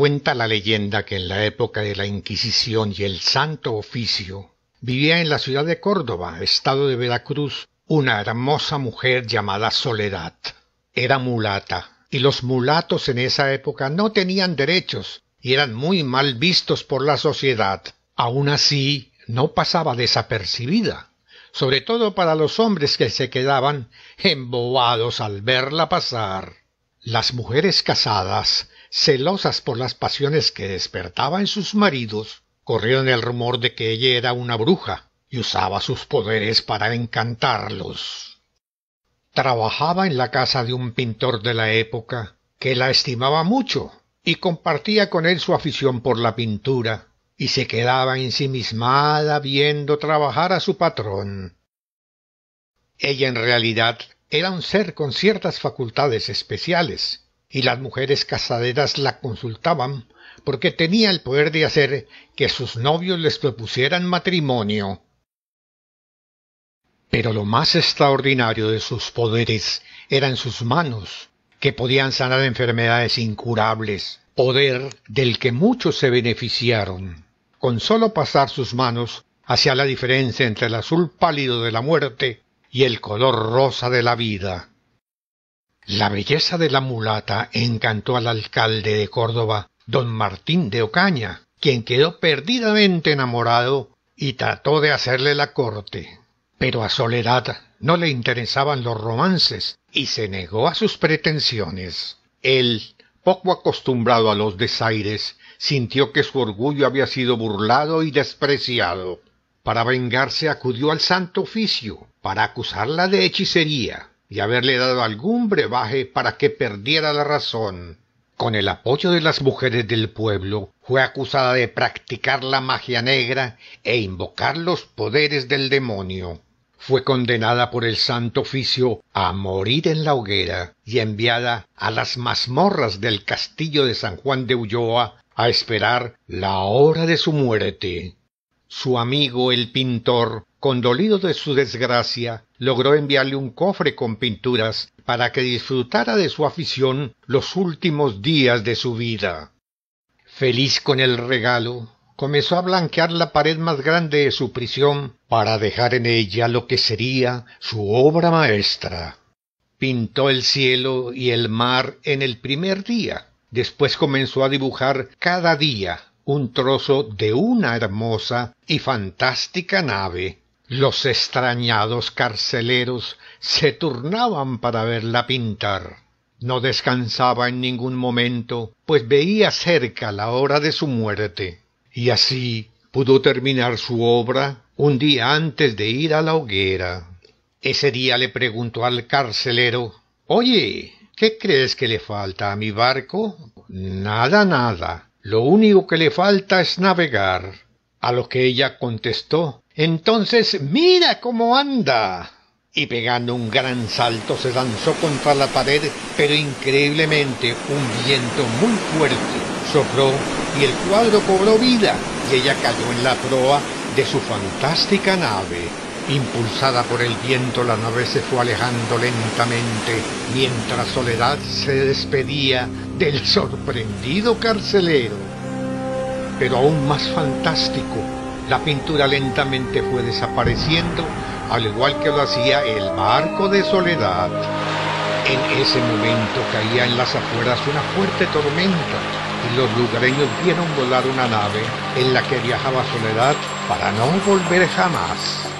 Cuenta la leyenda que en la época de la Inquisición y el Santo Oficio vivía en la ciudad de Córdoba, estado de Veracruz, una hermosa mujer llamada Soledad. Era mulata, y los mulatos en esa época no tenían derechos y eran muy mal vistos por la sociedad. Aun así, no pasaba desapercibida, sobre todo para los hombres que se quedaban embobados al verla pasar. Las mujeres casadas celosas por las pasiones que despertaba en sus maridos, corrieron el rumor de que ella era una bruja y usaba sus poderes para encantarlos. Trabajaba en la casa de un pintor de la época, que la estimaba mucho y compartía con él su afición por la pintura, y se quedaba ensimismada viendo trabajar a su patrón. Ella en realidad era un ser con ciertas facultades especiales, y las mujeres casaderas la consultaban porque tenía el poder de hacer que sus novios les propusieran matrimonio. Pero lo más extraordinario de sus poderes eran sus manos, que podían sanar enfermedades incurables, poder del que muchos se beneficiaron. Con solo pasar sus manos hacia la diferencia entre el azul pálido de la muerte y el color rosa de la vida. La belleza de la mulata encantó al alcalde de Córdoba, don Martín de Ocaña, quien quedó perdidamente enamorado y trató de hacerle la corte. Pero a Soledad no le interesaban los romances y se negó a sus pretensiones. Él, poco acostumbrado a los desaires, sintió que su orgullo había sido burlado y despreciado. Para vengarse acudió al santo oficio, para acusarla de hechicería, y haberle dado algún brebaje para que perdiera la razón. Con el apoyo de las mujeres del pueblo, fue acusada de practicar la magia negra e invocar los poderes del demonio. Fue condenada por el Santo Oficio a morir en la hoguera y enviada a las mazmorras del castillo de San Juan de Ulloa a esperar la hora de su muerte. Su amigo el pintor condolido de su desgracia, logró enviarle un cofre con pinturas para que disfrutara de su afición los últimos días de su vida. Feliz con el regalo, comenzó a blanquear la pared más grande de su prisión para dejar en ella lo que sería su obra maestra. Pintó el cielo y el mar en el primer día. Después comenzó a dibujar cada día un trozo de una hermosa y fantástica nave los extrañados carceleros se turnaban para verla pintar. No descansaba en ningún momento, pues veía cerca la hora de su muerte. Y así pudo terminar su obra un día antes de ir a la hoguera. Ese día le preguntó al carcelero Oye, ¿qué crees que le falta a mi barco? Nada, nada. Lo único que le falta es navegar. A lo que ella contestó entonces, mira cómo anda. Y pegando un gran salto se lanzó contra la pared, pero increíblemente un viento muy fuerte sopló y el cuadro cobró vida y ella cayó en la proa de su fantástica nave. Impulsada por el viento, la nave se fue alejando lentamente mientras Soledad se despedía del sorprendido carcelero. Pero aún más fantástico la pintura lentamente fue desapareciendo, al igual que lo hacía el barco de soledad. En ese momento caía en las afueras una fuerte tormenta y los lugareños vieron volar una nave en la que viajaba Soledad para no volver jamás.